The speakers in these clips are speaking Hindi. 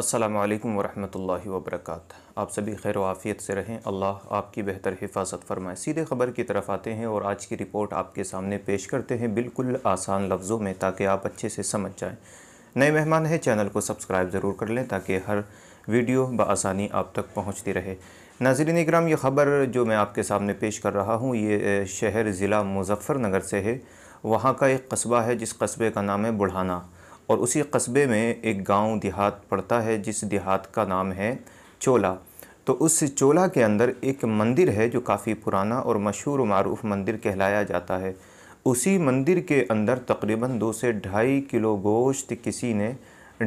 असलकम वरहमल वबरक आप सभी खैर आफ़ियत से रहें अल्लाह आपकी बेहतर हिफाजत फरमाए सीधे ख़बर की तरफ आते हैं और आज की रिपोर्ट आपके सामने पेश करते हैं बिल्कुल आसान लफ्ज़ों में ताकि आप अच्छे से समझ जाएं नए मेहमान हैं चैनल को सब्सक्राइब ज़रूर कर लें ताकि हर वीडियो बसानी आप तक पहुँचती रहे नाजरीन कराम ये ख़बर जो मैं आपके सामने पेश कर रहा हूँ ये शहर ज़िला मुजफ़्फ़रनगर से है वहाँ का एक कस्बा है जिस कस्बे का नाम है बुढ़ाना और उसी कस्बे में एक गांव देहात पड़ता है जिस देहात का नाम है चोला तो उस चोला के अंदर एक मंदिर है जो काफ़ी पुराना और मशहूर मरूफ मंदिर कहलाया जाता है उसी मंदिर के अंदर तकरीबन दो से ढाई किलो गोश्त किसी ने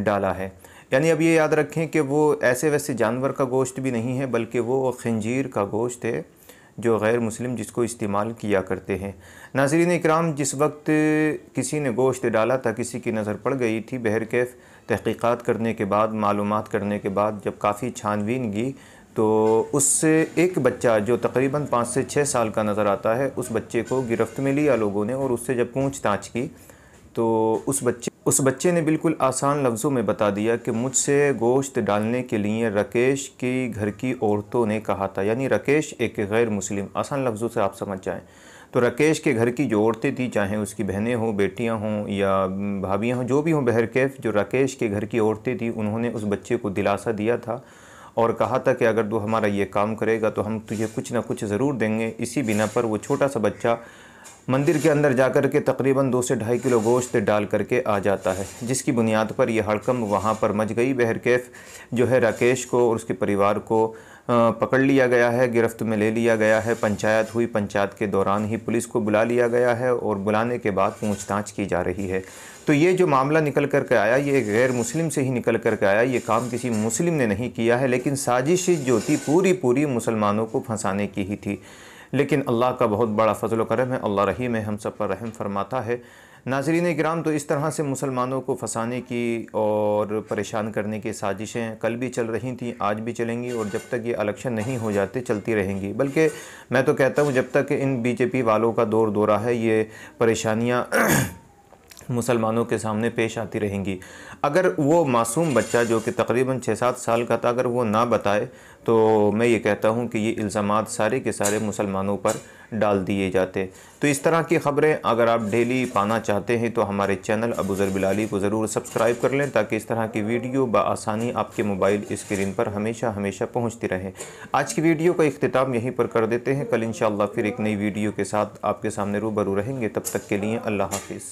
डाला है यानी अब ये याद रखें कि वो ऐसे वैसे जानवर का गोश्त भी नहीं है बल्कि वो खंजीर का गोश्त है जो गैर मुस्लिम जिसको इस्तेमाल किया करते हैं नाजरीन इकराम जिस वक्त किसी ने गोश्त डाला था किसी की नज़र पड़ गई थी बहर कैफ तहकीक़ात करने के बाद मालूम करने के बाद जब काफ़ी छानबीन की तो उससे एक बच्चा जो तकरीबन पाँच से छः साल का नज़र आता है उस बच्चे को गिरफ्त में लिया लोगों ने और उससे जब पूछताछ की तो उस बच्चे उस बच्चे ने बिल्कुल आसान लफ्ज़ों में बता दिया कि मुझसे गोश्त डालने के लिए राकेश की घर की औरतों ने कहा था यानी राकेश एक गैर मुस्लिम आसान लफ्ज़ों से आप समझ जाएँ तो राकेश के घर की जो औरतें थी चाहे उसकी बहनें हों बेटियां हों या भाभियां हों जो भी हों बहर कैफ जो राकेश के घर की औरतें थी उन्होंने उस बच्चे को दिलासा दिया था और कहा था कि अगर तू हमारा ये काम करेगा तो हम तुझे कुछ ना कुछ ज़रूर देंगे इसी बिना पर वो छोटा सा बच्चा मंदिर के अंदर जा कर के तकरीबन दो से ढाई किलो गोश्त डाल करके आ जाता है जिसकी बुनियाद पर यह हड़कम वहाँ पर मच गई बहरकैफ जो है राकेश को और उसके परिवार को पकड़ लिया गया है गिरफ्त में ले लिया गया है पंचायत हुई पंचायत के दौरान ही पुलिस को बुला लिया गया है और बुलाने के बाद पूछताछ की जा रही है तो ये जो मामला निकल कर के आया ये गैर मुस्लिम से ही निकल कर के आया ये काम किसी मुस्लिम ने नहीं किया है लेकिन साजिश जो थी पूरी पूरी मुसलमानों को फंसाने की ही थी लेकिन अल्लाह का बहुत बड़ा फजल करम है अल्लाह रहीम है हम सब पर रहम फरमाता है नाजरीन कराम तो इस तरह से मुसलमानों को फंसाने की और परेशान करने की साजिशें कल भी चल रही थी आज भी चलेंगी और जब तक ये इलेक्शन नहीं हो जाते चलती रहेंगी बल्कि मैं तो कहता हूँ जब तक इन बीजेपी वालों का दौर दौरा है ये परेशानियाँ मुसलमानों के सामने पेश आती रहेंगी अगर वो मासूम बच्चा जो कि तकरीबन छः सात साल का था अगर वो ना बताए तो मैं ये कहता हूँ कि ये इल्ज़ाम सारे के सारे मुसलमानों पर डाल दिए जाते तो इस तरह की ख़बरें अगर आप डेली पाना चाहते हैं तो हमारे चैनल अबूज़र बिलाली को ज़रूर सब्सक्राइब कर लें ताकि इस तरह की वीडियो बसानी आपके मोबाइल स्क्रीन पर हमेशा हमेशा पहुँचती रहे आज की वीडियो का अख्ताम यहीं पर कर देते हैं कल इन फिर एक नई वीडियो के साथ आपके सामने रूबरू रहेंगे तब तक के लिए अल्लाह हाफिज़